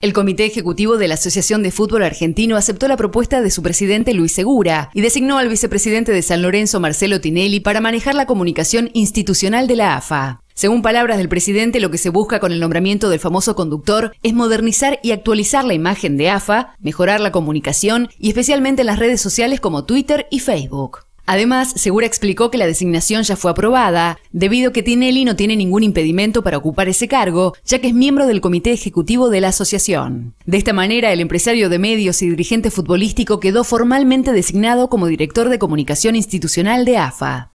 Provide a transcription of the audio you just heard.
El Comité Ejecutivo de la Asociación de Fútbol Argentino aceptó la propuesta de su presidente Luis Segura y designó al vicepresidente de San Lorenzo Marcelo Tinelli para manejar la comunicación institucional de la AFA. Según palabras del presidente, lo que se busca con el nombramiento del famoso conductor es modernizar y actualizar la imagen de AFA, mejorar la comunicación y especialmente en las redes sociales como Twitter y Facebook. Además, Segura explicó que la designación ya fue aprobada, debido a que Tinelli no tiene ningún impedimento para ocupar ese cargo, ya que es miembro del comité ejecutivo de la asociación. De esta manera, el empresario de medios y dirigente futbolístico quedó formalmente designado como director de comunicación institucional de AFA.